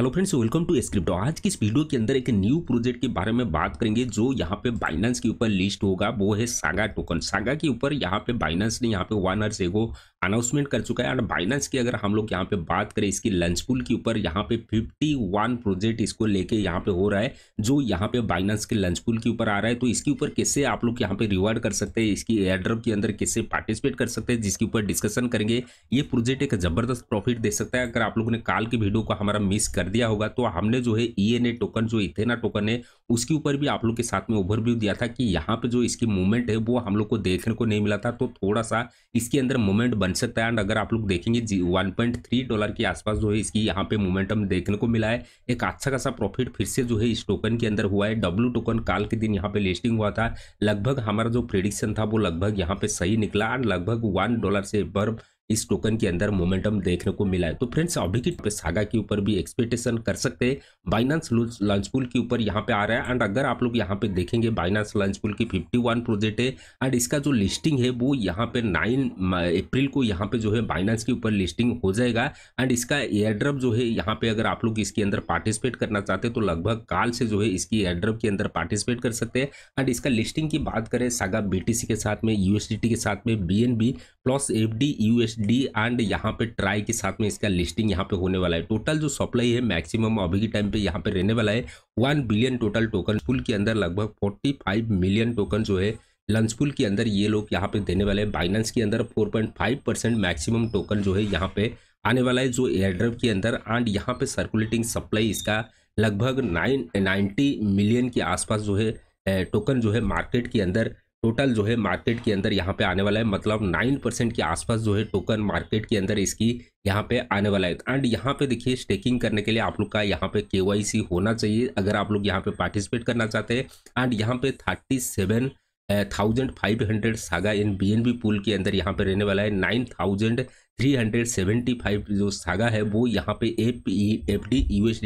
hello friends welcome to scripto आज की इस वीडियो के अंदर एक न्यू प्रोजेक्ट के बारे में बात करेंगे जो यहाँ पे बाइनेंस के ऊपर लिस्ट होगा वो है सागा टोकन सागा के ऊपर यहाँ पे बाइनेंस ने यहाँ पे वन अर्स एगो अनाउंसमेंट कर चुका है और बाइनेंस की अगर हम लोग यहाँ पे बात करें इसकी लंच पुल के ऊपर यहाँ पे फिफ्टी प्रोजेक्ट इसको लेके यहाँ पे हो रहा है जो यहाँ पे बाइनेंस के लंच पुल के ऊपर आ रहा है तो इसके ऊपर कैसे आप लोग यहाँ पे रिवॉर्ड कर सकते हैं इसकी एयरड्रॉप के अंदर कैसे पार्टिसिपेट कर सकते हैं जिसके ऊपर डिस्कशन करेंगे ये प्रोजेक्ट एक जबरदस्त प्रॉफिट दे सकता है अगर आप लोगों ने काल की वीडियो को हमारा मिस कर कर दिया होगा तो हमने जो है ई e टोकन जो इथेना टोकन है उसके ऊपर भी आप लोग के साथ में ओवरव्यू दिया था कि यहाँ पे जो इसकी मूवमेंट है वो हम लोग को देखने को नहीं मिला था तो थोड़ा सा इसके अंदर मूवमेंट बन सकता है एंड अगर आप लोग देखेंगे वन डॉलर के आसपास जो है इसकी यहाँ पे मूवमेंटम देखने को मिला है एक अच्छा खासा प्रॉफिट फिर से जो है इस टोकन के अंदर हुआ है डब्ल्यू टोकन काल के दिन यहाँ पे लिस्टिंग हुआ था लगभग हमारा जो प्रिडिक्शन था वो लगभग यहाँ पे सही निकला एंड लगभग वन डॉलर से बर्फ इस टोकन के अंदर मोमेंटम देखने को मिला है तो फ्रेंड्स अभी की सागा के ऊपर भी एक्सपेक्टेशन कर सकते हैं बाइनांस लॉन्च पुल के ऊपर यहाँ पे आ रहा है एंड अगर आप लोग यहाँ पे देखेंगे बाइनांस लॉन्च पुल की 51 प्रोजेक्ट है एंड इसका जो लिस्टिंग है वो यहाँ पे 9 अप्रैल को यहाँ पे जो है बाइनांस के ऊपर लिस्टिंग हो जाएगा एंड इसका एयरड्रप जो है यहाँ पे अगर आप लोग इसके अंदर पार्टिसिपेट करना चाहते हैं तो लगभग काल से जो है इसकी एयरड्रप के अंदर पार्टिसिपेट कर सकते हैं एंड इसका लिस्टिंग की बात करें सागा बी के साथ में यूएसडी के साथ में B plus FD USD D and यहाँ पे ट्राई के साथ में इसका लिस्टिंग यहाँ पे होने वाला है टोटल जो सप्लाई है मैक्सिमम अभी के टाइम पे यहाँ पे रहने वाला है one billion total token pool के अंदर लगभग फोर्टी फाइव मिलियन टोकन जो है लंचपुल के अंदर ये लोग यहाँ पे देने वाले हैं बाइनेंस के अंदर 4.5 परसेंट मैक्सिमम टोकन जो है यहाँ पे आने वाला है जो एयरड्रप के अंदर एंड यहाँ पे सर्कुलेटिंग सप्लाई इसका लगभग नाइन नाइन्टी मिलियन के आसपास जो है टोकन जो है मार्केट के अंदर टोटल जो है मार्केट के अंदर यहाँ पे आने वाला है मतलब नाइन परसेंट के आसपास जो है टोकन मार्केट के अंदर इसकी यहाँ पे आने वाला है एंड यहाँ पे देखिए स्टेकिंग करने के लिए आप लोग का यहाँ पे के होना चाहिए अगर आप लोग यहाँ पे पार्टिसिपेट करना चाहते हैं एंड यहाँ पे thirty seven thousand five hundred saga in B N B pool के अंदर यहाँ पे रहने वाला है नाइन थाउजेंड 375 जो सागा है वो यहाँ पे एफ एफ डी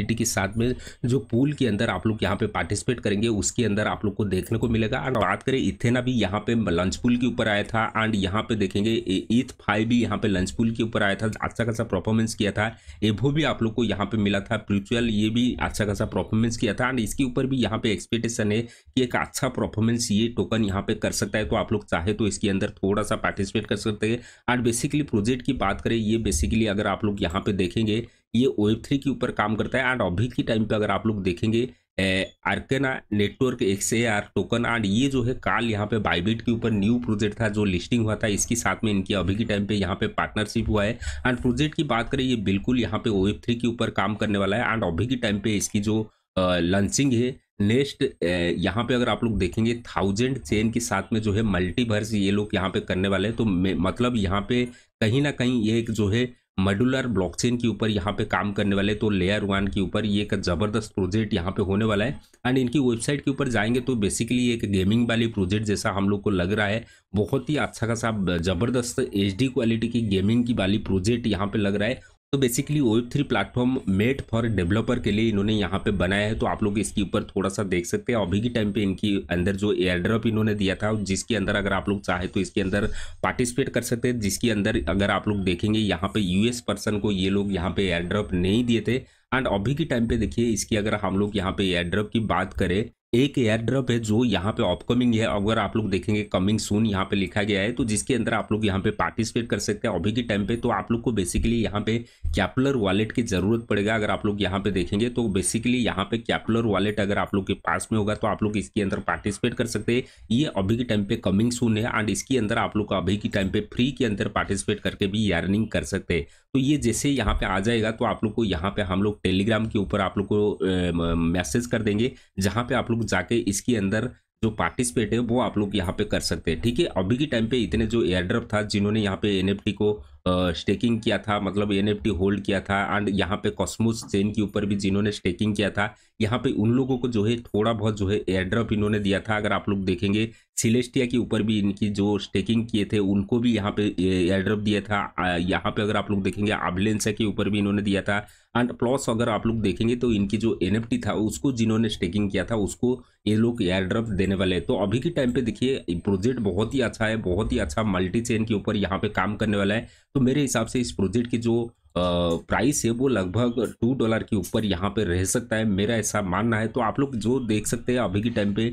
टी के साथ में जो पूल के अंदर आप लोग यहाँ पे पार्टिसिपेट करेंगे उसके अंदर आप लोग को देखने को मिलेगा और बात करें इथेना भी यहाँ पे लंच पूल के ऊपर आया था एंड यहाँ पे देखेंगे ईथ फाइव भी यहाँ पे लंच पूल के ऊपर आया था अच्छा खासा परफॉर्मेंस किया था एवो भी आप लोग को यहाँ पे मिला था प्यूचुअल ये भी अच्छा खासा परफॉर्मेंस किया था एंड इसके ऊपर भी यहाँ पे एक्सपेक्टेशन है कि एक अच्छा परफॉर्मेंस ये टोकन यहाँ पे कर सकता है तो आप लोग चाहे तो इसके अंदर थोड़ा सा पार्टिसिपेट कर सकते हैं एंड बेसिकली प्रोजेक्ट की की बात करें ये बेसिकली अगर आप लोग यहाँ पे देखेंगे ये वेब थ्री के ऊपर काम करता है एंड अभी के टाइम पे अगर आप लोग देखेंगे arcana network X A R token and ये जो है काल यहाँ पे बाइबिट के ऊपर न्यू प्रोजेक्ट था जो लिस्टिंग हुआ था इसके साथ में इनकी अभी के टाइम पे यहाँ पे पार्टनरशिप हुआ है एंड प्रोजेक्ट की बात करें ये बिल्कुल यहाँ पे वेब थ्री के ऊपर काम करने वाला है एंड अभी के टाइम पे इसकी जो लॉन्चिंग है नेक्स्ट यहाँ पे अगर आप लोग देखेंगे थाउजेंड चेन के साथ में जो है मल्टीवर्स ये लोग यहाँ पे करने वाले हैं तो मतलब यहाँ पे कहीं ना कहीं ये एक जो है मॉड्यूलर ब्लॉकचेन के ऊपर यहाँ पे काम करने वाले तो लेयर वन के ऊपर ये एक ज़बरदस्त प्रोजेक्ट यहाँ पे होने वाला है एंड इनकी वेबसाइट के ऊपर जाएंगे तो बेसिकली एक गेमिंग वाली प्रोजेक्ट जैसा हम लोग को लग रहा है बहुत ही अच्छा खासा ज़बरदस्त एच क्वालिटी की गेमिंग की वाली प्रोजेक्ट यहाँ पे लग रहा है तो basically web three platform made for developer के लिए इन्होंने यहाँ पे बनाया है तो आप लोग इसके ऊपर थोड़ा सा देख सकते हैं अभी के टाइम पे इनकी अंदर जो एयर ड्रॉप इन्होंने दिया था जिसके अंदर अगर आप लोग चाहे तो इसके अंदर पार्टिसिपेट कर सकते हैं जिसके अंदर अगर आप लोग देखेंगे यहाँ पे यूएस पर्सन को ये लोग यहाँ पे एयर ड्रॉप नहीं दिए थे एंड अभी के टाइम पे देखिए इसकी अगर हम लोग यहाँ पे एयर ड्रॉप की बात करें एक एयर ड्रॉप है जो यहाँ पे अपकमिंग है अगर आप लोग देखेंगे कमिंग सून यहाँ पे लिखा गया है तो जिसके अंदर आप लोग यहाँ पे पार्टिसिपेट कर सकते हैं अभी के टाइम पे तो आप लोग को बेसिकली यहाँ पे कैपुलर वॉलेट की जरूरत पड़ेगा अगर आप लोग यहाँ पे देखेंगे तो बेसिकली यहाँ पे कैपुलर वॉलेट अगर आप लोग के पास में होगा तो आप लोग इसके अंदर पार्टिसिपेट कर सकते हैं ये अभी के टाइम पे कमिंग सून है एंड इसके अंदर आप लोग अभी के टाइम पे फ्री के अंदर पार्टिसिपेट करके भी अर्निंग कर सकते हैं तो ये जैसे यहाँ पे आ जाएगा तो आप लोग को यहाँ पे हम लोग टेलीग्राम के ऊपर आप लोग को मैसेज कर देंगे जहाँ पे आप लोग लोग जाके इसके अंदर जो पार्टिसिपेट है वो आप लोग यहाँ पे कर सकते हैं ठीक है अभी के टाइम पे इतने जो एयर ड्रॉप था जिन्होंने यहाँ पे एनएफटी को स्टेकिंग किया था मतलब एनएफटी होल्ड किया था एंड यहाँ पे कॉस्मोस चेन के ऊपर भी जिन्होंने स्टेकिंग किया था यहाँ पे उन लोगों को जो है थोड़ा बहुत जो है एयर इन्होंने दिया था अगर आप लोग देखेंगे सिलेस्टिया के ऊपर भी इनकी जो स्टेकिंग किए थे उनको भी यहाँ पे एयर दिया था यहाँ पे अगर आप लोग देखेंगे आबलेंसा के ऊपर भी इन्होंने दिया था एंड प्लस अगर आप लोग देखेंगे तो इनकी जो एन था उसको जिन्होंने स्टेकिंग किया था उसको ये लोग एयर देने वाले तो अभी के टाइम पर देखिए प्रोजेक्ट बहुत ही अच्छा है बहुत ही अच्छा मल्टी चेन के ऊपर यहाँ पे काम करने वाला है तो मेरे हिसाब से इस प्रोजेक्ट की जो प्राइस है वो लगभग टू डॉलर के ऊपर यहाँ पे रह सकता है मेरा ऐसा मानना है तो आप लोग जो देख सकते हैं अभी के टाइम पे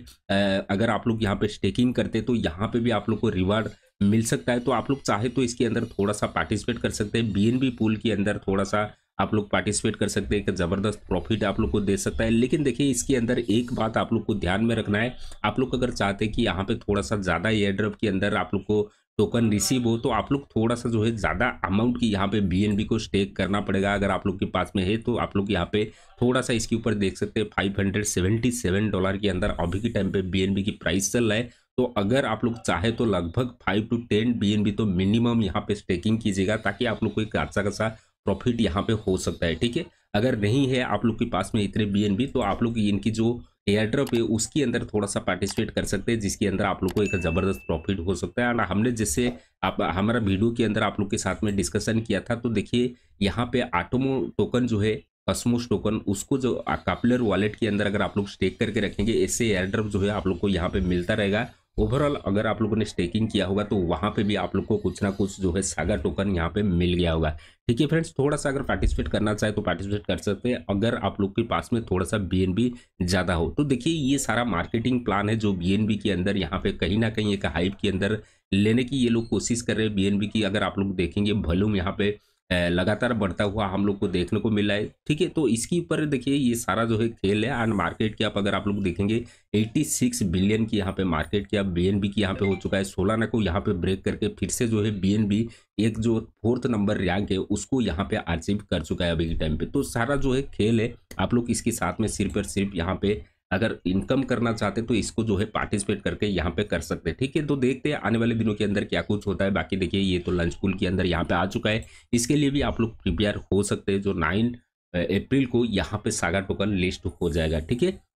अगर आप लोग यहाँ पे स्टेकिंग करते तो यहाँ पे भी आप लोग को रिवार्ड मिल सकता है तो आप लोग चाहे तो इसके अंदर थोड़ा सा पार्टिसिपेट कर सकते हैं बी पूल के अंदर थोड़ा सा आप लोग पार्टिसिपेट कर सकते हैं एक ज़बरदस्त प्रॉफिट आप लोग को दे सकता है लेकिन देखिए इसके अंदर एक बात आप लोग को ध्यान में रखना है आप लोग अगर चाहते हैं कि यहाँ पे थोड़ा सा ज़्यादा एयर ड्रॉप के अंदर आप लोग को टोकन रिसीव हो तो आप लोग थोड़ा सा जो है ज़्यादा अमाउंट की यहाँ पे बी को स्टेक करना पड़ेगा अगर आप लोग के पास में है तो आप लोग यहाँ पे थोड़ा सा इसके ऊपर देख सकते हैं 577 डॉलर के अंदर अभी के टाइम पे बी की प्राइस चल रहा है तो अगर आप लोग चाहे तो लगभग फाइव टू टेन बी तो मिनिमम यहाँ पे स्टेकिंग कीजिएगा ताकि आप लोग को एक अच्छा खासा प्रॉफिट यहाँ पर हो सकता है ठीक है अगर नहीं है आप लोग के पास में इतने बी तो आप लोग इनकी जो एयर ड्रॉप है उसके अंदर थोड़ा सा पार्टिसिपेट कर सकते हैं जिसके अंदर आप लोग को एक ज़बरदस्त प्रॉफिट हो सकता है एंड हमने जैसे आप हमारा वीडियो के अंदर आप लोग के साथ में डिस्कशन किया था तो देखिए यहाँ पे आटोमो टोकन जो है कसमोस टोकन उसको जो कापलर वॉलेट के अंदर अगर आप लोग स्टेक करके रखेंगे इससे एयर ड्रॉप जो है आप लोग को यहाँ पे मिलता रहेगा ओवरऑल अगर आप लोगों ने स्टेकिंग किया होगा तो वहाँ पे भी आप लोग को कुछ ना कुछ जो है सागर टोकन यहाँ पे मिल गया होगा ठीक है फ्रेंड्स थोड़ा सा अगर पार्टिसिपेट करना चाहे तो पार्टिसिपेट कर सकते हैं अगर आप लोग के पास में थोड़ा सा बी ज़्यादा हो तो देखिए ये सारा मार्केटिंग प्लान है जो बी के अंदर यहाँ पे कहीं ना कहीं एक हाइप के अंदर लेने की ये लोग कोशिश कर रहे हैं बी की अगर आप लोग देखेंगे वॉल्यूम यहाँ पे लगातार बढ़ता हुआ हम लोग को देखने को मिला है ठीक है तो इसके ऊपर देखिए ये सारा जो है खेल है एंड मार्केट आप अगर आप लोग देखेंगे 86 बिलियन की यहाँ पे मार्केट की आप बी की यहाँ पे हो चुका है सोलाना को यहाँ पे ब्रेक करके फिर से जो है बी एक जो फोर्थ नंबर रैंक है उसको यहाँ पे अचीव कर चुका है अभी के टाइम पे तो सारा जो है खेल है आप लोग इसके साथ में सिर्फ और सिर्फ यहाँ पे अगर इनकम करना चाहते तो इसको जो है पार्टिसिपेट करके यहाँ पे कर सकते हैं ठीक है तो देखते हैं आने वाले दिनों के अंदर क्या कुछ होता है बाकी देखिए ये तो लंच पुल के अंदर यहाँ पे आ चुका है इसके लिए भी आप लोग प्रिपेयर हो सकते हैं जो नाइन अप्रैल को यहाँ पे सागा टोकन लिस्ट हो जाएगा ठीक है